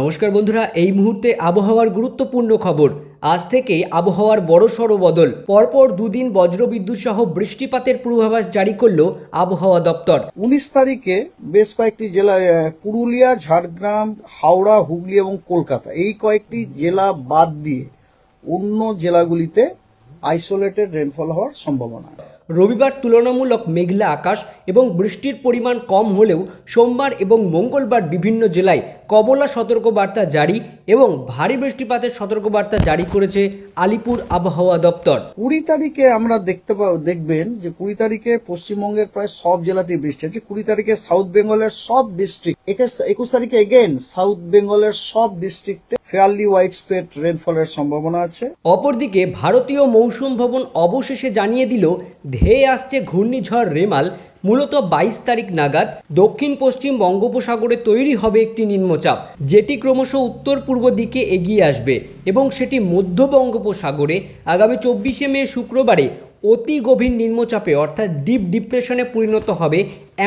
নমস্কার বন্ধুরা এই মুহূর্তে আবহাওয়ার গুরুত্বপূর্ণ খবর আজ থেকেই আবহাওয়ার বড় সড়ো বদল পরপর দুদিন বজ্রবিদ্যুৎ সহ বৃষ্টিপাতের পূর্বাভাস জারি করল আবহাওয়া দপ্তর উনিশ তারিখে বেশ কয়েকটি জেলা পুরুলিয়া ঝাড়গ্রাম হাওড়া হুগলি এবং কলকাতা এই কয়েকটি জেলা বাদ দিয়ে অন্য জেলাগুলিতে আইসোলেটেড রেনফল হওয়ার সম্ভাবনা রবিবার তুলনামূলক মেঘলা আকাশ এবং বৃষ্টির পরিমাণ কম হলেও সোমবার এবং মঙ্গলবার বিভিন্ন জেলায় কমলা সতর্কবার্তা জারি এবং ভারী বৃষ্টিপাতের সতর্কবার্তা জারি করেছে আলিপুর আবহাওয়া দপ্তর কুড়ি তারিখে আমরা দেখতে দেখবেন যে কুড়ি তারিখে পশ্চিমবঙ্গের প্রায় সব জেলাতেই বৃষ্টি আছে কুড়ি তারিখে সাউথ বেঙ্গলের সব ডিস্ট্রিক্ট একুশ তারিখে এগেন সাউথ বেঙ্গলের সব ডিস্ট্রিক্টে ফেয়ারলি ওয়াইড স্প্রেড রেনফলের সম্ভাবনা আছে অপরদিকে ভারতীয় মৌসুম ভবন অবশেষে জানিয়ে দিল ধেয়ে আসছে ঘূর্ণিঝড় রেমাল মূলত বাইশ তারিখ নাগাদ দক্ষিণ পশ্চিম বঙ্গোপসাগরে তৈরি হবে একটি নিম্নচাপ যেটি ক্রমশ উত্তর পূর্ব দিকে এগিয়ে আসবে এবং সেটি মধ্য বঙ্গোপসাগরে আগামী চব্বিশে মে শুক্রবারে অতি গভীর নিম্নচাপে অর্থাৎ ডিপ ডিপ্রেশনে পরিণত হবে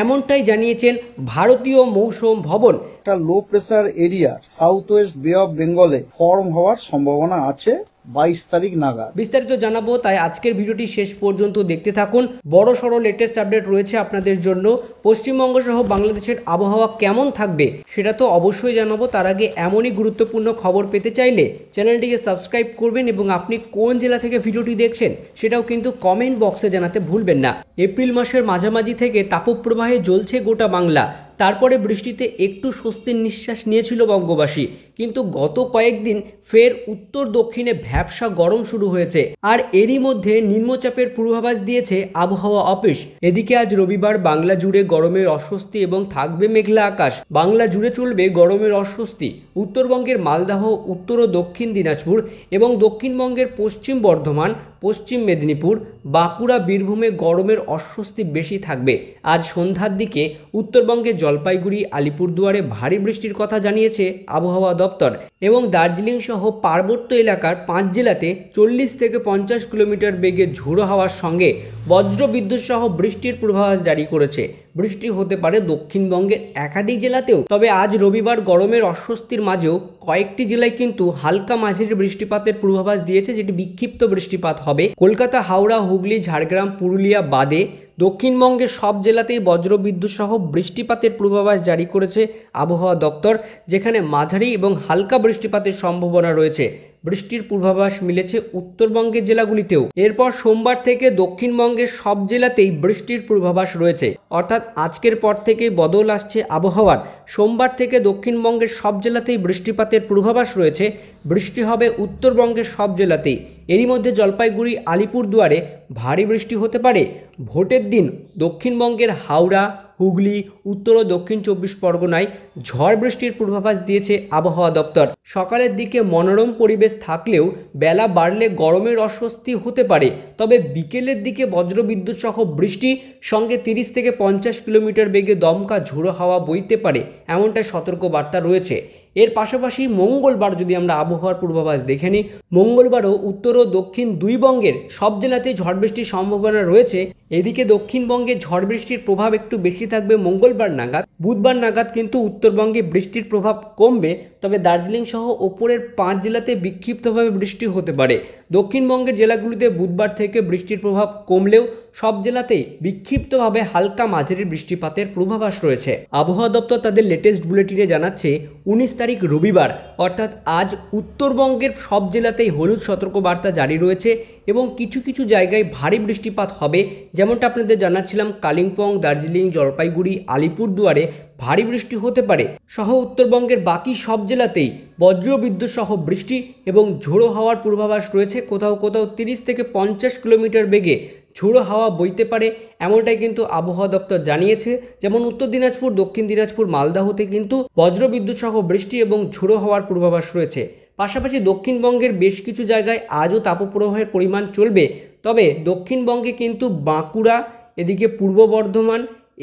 এমনটাই জানিয়েছেন ভারতীয় মৌসুম ভবন একটা low pressure area south west bay of বেঙ্গলে ফর্ম হওয়ার সম্ভাবনা আছে বাইশ তারিখ নাগাদ বিস্তারিত জানাবো তাই আজকের ভিডিওটি শেষ পর্যন্ত দেখতে থাকুন বড় সড়ো লেটেস্ট আপডেট রয়েছে আপনাদের জন্য পশ্চিমবঙ্গ সহ বাংলাদেশের আবহাওয়া কেমন থাকবে সেটা তো অবশ্যই জানাবো তার আগে এমনই গুরুত্বপূর্ণ খবর পেতে চাইলে চ্যানেলটিকে সাবস্ক্রাইব করবেন এবং আপনি কোন জেলা থেকে ভিডিওটি দেখছেন সেটাও কিন্তু কমেন্ট বক্সে জানাতে ভুলবেন না এপ্রিল মাসের মাঝামাঝি থেকে তাপপ্রবাহ প্রবাহে জ্বলছে গোটা বাংলা তারপরে বৃষ্টিতে একটু স্বস্তির নিঃশ্বাস নিয়েছিল বঙ্গবাসী কিন্তু গত কয়েকদিন ফের উত্তর দক্ষিণে ভ্যাবসা গরম শুরু হয়েছে আর এরই মধ্যে নিম্নচাপের পূর্বাভাস দিয়েছে আবহাওয়া অফিস এদিকে আজ রবিবার বাংলা জুড়ে গরমের অস্বস্তি এবং থাকবে মেঘলা আকাশ বাংলা জুড়ে চলবে গরমের অস্বস্তি উত্তরবঙ্গের মালদাহ উত্তর ও দক্ষিণ দিনাজপুর এবং দক্ষিণবঙ্গের পশ্চিম বর্ধমান পশ্চিম মেদিনীপুর বাঁকুড়া বীরভূমে গরমের অস্বস্তি বেশি থাকবে আজ সন্ধ্যার দিকে উত্তরবঙ্গের জলপাইগুড়ি আলিপুরদুয়ারে ভারী বৃষ্টির কথা জানিয়েছে আবহাওয়া দপ্তর এবং দার্জিলিং সহ পার্বত্য এলাকার পাঁচ জেলাতে চল্লিশ থেকে পঞ্চাশ কিলোমিটার বেগে ঝোড়ো হওয়ার সঙ্গে বজ্রবিদ্যুৎ সহ বৃষ্টির পূর্বাভাস জারি করেছে বৃষ্টি হতে পারে দক্ষিণবঙ্গের একাধিক জেলাতেও তবে আজ রবিবার গরমের অস্বস্তির মাঝেও কয়েকটি জেলায় কিন্তু হালকা মাঝির বৃষ্টিপাতের পূর্বাভাস দিয়েছে যেটি বিক্ষিপ্ত বৃষ্টিপাত হবে কলকাতা হাওড়া হুগলি ঝাড়গ্রাম পুরুলিয়া বাদে দক্ষিণবঙ্গের সব জেলাতেই বজ্রবিদ্যুৎ সহ বৃষ্টিপাতের পূর্বাভাস জারি করেছে আবহাওয়া দপ্তর যেখানে মাঝারি এবং হালকা বৃষ্টিপাতের সম্ভাবনা রয়েছে বৃষ্টির পূর্বাভাস মিলেছে উত্তরবঙ্গের জেলাগুলিতেও এরপর সোমবার থেকে দক্ষিণবঙ্গের সব জেলাতেই বৃষ্টির পূর্বাভাস রয়েছে অর্থাৎ আজকের পর থেকে বদল আসছে আবহাওয়ার সোমবার থেকে দক্ষিণবঙ্গের সব জেলাতেই বৃষ্টিপাতের পূর্বাভাস রয়েছে বৃষ্টি হবে উত্তরবঙ্গের সব জেলাতেই এরই মধ্যে জলপাইগুড়ি আলিপুরদুয়ারে ভারী বৃষ্টি হতে পারে ভোটের দিন দক্ষিণবঙ্গের হাওড়া হুগলি উত্তর ও দক্ষিণ চব্বিশ পরগনায় ঝড় বৃষ্টির পূর্বাভাস দিয়েছে আবহাওয়া দপ্তর সকালের দিকে মনোরম পরিবেশ থাকলেও বেলা বাড়লে গরমের অস্বস্তি হতে পারে তবে বিকেলের দিকে বজ্রবিদ্যুৎ সহ বৃষ্টি সঙ্গে তিরিশ থেকে পঞ্চাশ কিলোমিটার বেগে দমকা ঝোড়ো হাওয়া বইতে পারে এমনটাই সতর্ক বার্তা রয়েছে এর পাশাপাশি মঙ্গলবার যদি আমরা আবহাওয়ার পূর্বাভাস দেখে নিই মঙ্গলবারও উত্তর ও দক্ষিণ দুই বঙ্গের সব জেলাতেই ঝড় বৃষ্টির সম্ভাবনা রয়েছে এদিকে দক্ষিণবঙ্গে ঝড় বৃষ্টির প্রভাব একটু বেশি থাকবে মঙ্গলবার নাগাদ বুধবার নাগাদ কিন্তু উত্তরবঙ্গে বৃষ্টির প্রভাব কমবে তবে দার্জিলিং সহ ওপরের পাঁচ জেলাতে বিক্ষিপ্তভাবে বৃষ্টি হতে পারে দক্ষিণবঙ্গের জেলাগুলিতে বুধবার থেকে বৃষ্টির প্রভাব কমলেও সব জেলাতেই বিক্ষিপ্তভাবে হালকা মাঝারি বৃষ্টিপাতের পূর্বাভাস রয়েছে আবহাওয়া দপ্তর তাদের লেটেস্ট বুলেটিনে জানাচ্ছে উনিশ তারিখ রবিবার অর্থাৎ আজ উত্তরবঙ্গের সব জেলাতেই হলুদ সতর্কবার্তা জারি রয়েছে এবং কিছু কিছু জায়গায় ভারী বৃষ্টিপাত হবে যেমনটা আপনাদের জানাচ্ছিলাম কালিম্পং দার্জিলিং জলপাইগুড়ি আলিপুরদুয়ারে ভারী বৃষ্টি হতে পারে সহ উত্তরবঙ্গের বাকি সব জেলাতেই বজ্রবিদ্যুৎ সহ বৃষ্টি এবং ঝোড়ো হওয়ার পূর্বাভাস রয়েছে কোথাও কোথাও তিরিশ থেকে পঞ্চাশ কিলোমিটার বেগে ঝোড়ো হাওয়া বইতে পারে এমনটাই কিন্তু আবহাওয়া দপ্তর জানিয়েছে যেমন উত্তর দিনাজপুর দক্ষিণ দিনাজপুর মালদাহতে কিন্তু বজ্রবিদ্যুৎ সহ বৃষ্টি এবং ঝোড়ো হওয়ার পূর্বাভাস রয়েছে পাশাপাশি দক্ষিণবঙ্গের বেশ কিছু জায়গায় আজও তাপপ্রবাহের পরিমাণ চলবে তবে দক্ষিণবঙ্গে কিন্তু বাঁকুড়া এদিকে পূর্ব বর্ধমান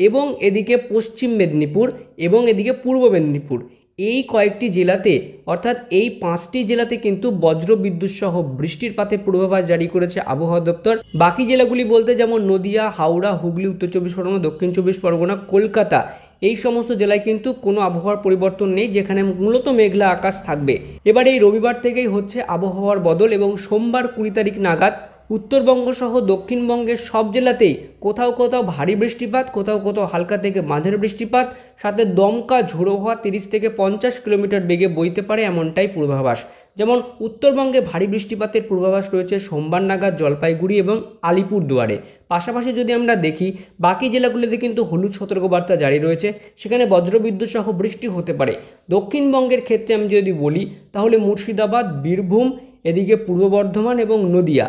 এবং এদিকে পশ্চিম মেদিনীপুর এবং এদিকে পূর্ব মেদিনীপুর এই কয়েকটি জেলাতে অর্থাৎ এই পাঁচটি জেলাতে কিন্তু বজ্র বিদ্যুৎ সহ বৃষ্টির পাতে পূর্বাভাস জারি করেছে আবহাওয়া দপ্তর বাকি জেলাগুলি বলতে যেমন নদিয়া হাওড়া হুগলি উত্তর চব্বিশ পরগনা দক্ষিণ চব্বিশ পরগনা কলকাতা এই সমস্ত জেলায় কিন্তু কোনো আবহাওয়ার পরিবর্তন নেই যেখানে মূলত মেঘলা আকাশ থাকবে এবার এই রবিবার থেকেই হচ্ছে আবহাওয়ার বদল এবং সোমবার কুড়ি তারিখ নাগাদ উত্তরবঙ্গ সহ দক্ষিণবঙ্গের সব জেলাতেই কোথাও কোথাও ভারী বৃষ্টিপাত কোথাও কোথাও হালকা থেকে মাঝারি বৃষ্টিপাত সাথে দমকা ঝোড়ো হওয়া তিরিশ থেকে পঞ্চাশ কিলোমিটার বেগে বইতে পারে এমনটাই পূর্বাভাস যেমন উত্তরবঙ্গে ভারী বৃষ্টিপাতের পূর্বাভাস রয়েছে সোমবার নাগাদ জলপাইগুড়ি এবং আলিপুরদুয়ারে পাশাপাশি যদি আমরা দেখি বাকি জেলাগুলিতে কিন্তু হলুদ সতর্কবার্তা জারি রয়েছে সেখানে বজ্রবিদ্যুৎ সহ বৃষ্টি হতে পারে দক্ষিণবঙ্গের ক্ষেত্রে আমি যদি বলি তাহলে মুর্শিদাবাদ বীরভূম এদিকে পূর্ব বর্ধমান এবং নদিয়া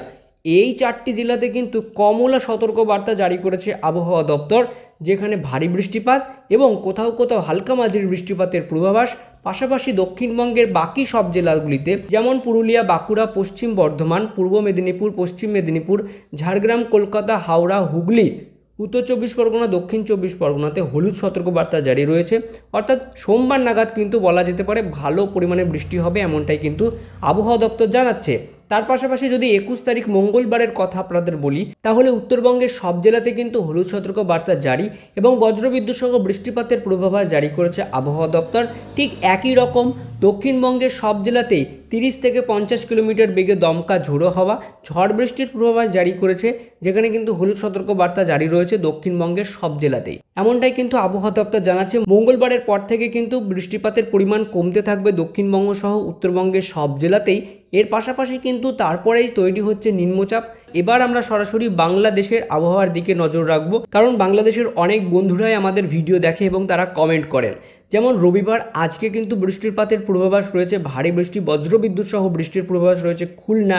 এই চারটি জেলাতে কিন্তু কমলা সতর্কবার্তা জারি করেছে আবহাওয়া দপ্তর যেখানে ভারী বৃষ্টিপাত এবং কোথাও কোথাও হালকা মাঝির বৃষ্টিপাতের পূর্বাভাস পাশাপাশি দক্ষিণবঙ্গের বাকি সব জেলাগুলিতে যেমন পুরুলিয়া বাঁকুড়া পশ্চিম বর্ধমান পূর্ব মেদিনীপুর পশ্চিম মেদিনীপুর ঝাড়গ্রাম কলকাতা হাওড়া হুগলি উত্তর চব্বিশ পরগনা দক্ষিণ চব্বিশ পরগনাতে হলুদ সতর্কবার্তা জারি রয়েছে অর্থাৎ সোমবার নাগাদ কিন্তু বলা যেতে পারে ভালো পরিমাণে বৃষ্টি হবে এমনটাই কিন্তু আবহাওয়া দপ্তর জানাচ্ছে তার পাশাপাশি যদি একুশ তারিখ মঙ্গলবারের কথা আপনাদের বলি তাহলে উত্তরবঙ্গের সব জেলাতে কিন্তু হলুদ সতর্ক বার্তা জারি এবং বজ্রবিদ্যুৎ সহ বৃষ্টিপাতের পূর্বাভাস জারি করেছে আবহাওয়া দপ্তর ঠিক একই রকম দক্ষিণবঙ্গের সব জেলাতেই তিরিশ থেকে পঞ্চাশ কিলোমিটার বেগে দমকা ঝোড়ো হওয়া ঝড় বৃষ্টির পূর্বাভাস জারি করেছে যেখানে কিন্তু হলুদ সতর্ক বার্তা জারি রয়েছে দক্ষিণবঙ্গের সব জেলাতেই এমনটাই কিন্তু আবহাওয়া দপ্তর জানাচ্ছে মঙ্গলবারের পর থেকে কিন্তু বৃষ্টিপাতের পরিমাণ কমতে থাকবে দক্ষিণবঙ্গ সহ উত্তরবঙ্গের সব জেলাতেই এর পাশাপাশি কিন্তু তারপরেই তৈরি হচ্ছে নিম্নচাপ এবার আমরা সরাসরি বাংলাদেশের আবহাওয়ার দিকে নজর রাখব কারণ বাংলাদেশের অনেক বন্ধুরাই আমাদের ভিডিও দেখে এবং তারা কমেন্ট করেন যেমন রবিবার আজকে কিন্তু বৃষ্টিপাতের পূর্বাভাস রয়েছে ভারী বৃষ্টি বজ্রবিদ্যুৎ সহ বৃষ্টির পূর্বাভাস রয়েছে খুলনা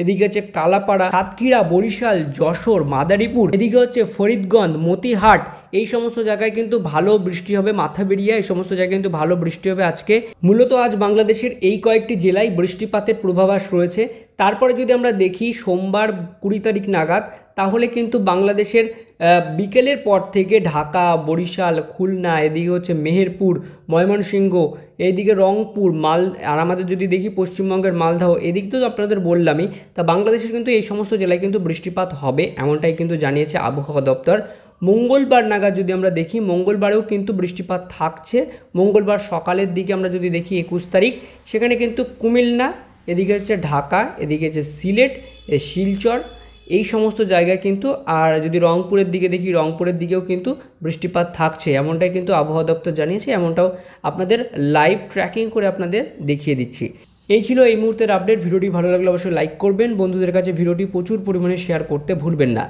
এদিকে হচ্ছে কালাপাড়া সাতক্ষীরা বরিশাল যশোর মাদারীপুর এদিকে হচ্ছে ফরিদগঞ্জ মতিহাট এই সমস্ত জায়গায় কিন্তু ভালো বৃষ্টি হবে মাথা বেরিয়া এই সমস্ত জায়গায় কিন্তু ভালো বৃষ্টি হবে আজকে মূলত আজ বাংলাদেশের এই কয়েকটি জেলায় বৃষ্টিপাতের পূর্বাভাস রয়েছে তারপরে যদি আমরা দেখি সোমবার কুড়ি তারিখ নাগাদ তাহলে কিন্তু বাংলাদেশের বিকেলের পর থেকে ঢাকা বরিশাল খুলনা এদিকে হচ্ছে মেহেরপুর ময়মনসিংহ এদিকে রংপুর মাল আর আমাদের যদি দেখি পশ্চিমবঙ্গের মালদাহ এদিক তো আপনাদের বললামই তা বাংলাদেশের কিন্তু এই সমস্ত জেলায় কিন্তু বৃষ্টিপাত হবে এমনটাই কিন্তু জানিয়েছে আবহাওয়া দপ্তর মঙ্গলবার নাগাদ যদি আমরা দেখি মঙ্গলবারেও কিন্তু বৃষ্টিপাত থাকছে মঙ্গলবার সকালের দিকে আমরা যদি দেখি একুশ তারিখ সেখানে কিন্তু কুমিল্লা এদিকে হচ্ছে ঢাকা এদিকে হচ্ছে সিলেট শিলচর এই সমস্ত জায়গায় কিন্তু আর যদি রংপুরের দিকে দেখি রংপুরের দিকেও কিন্তু বৃষ্টিপাত থাকছে এমনটাই কিন্তু আবহাওয়া দপ্তর জানিয়েছে এমনটাও আপনাদের লাইভ ট্র্যাকিং করে আপনাদের দেখিয়ে দিচ্ছি এই ছিল এই মুহূর্তের আপডেট ভিডিওটি ভালো লাগলে অবশ্যই লাইক করবেন বন্ধুদের কাছে ভিডিওটি প্রচুর পরিমাণে শেয়ার করতে ভুলবেন না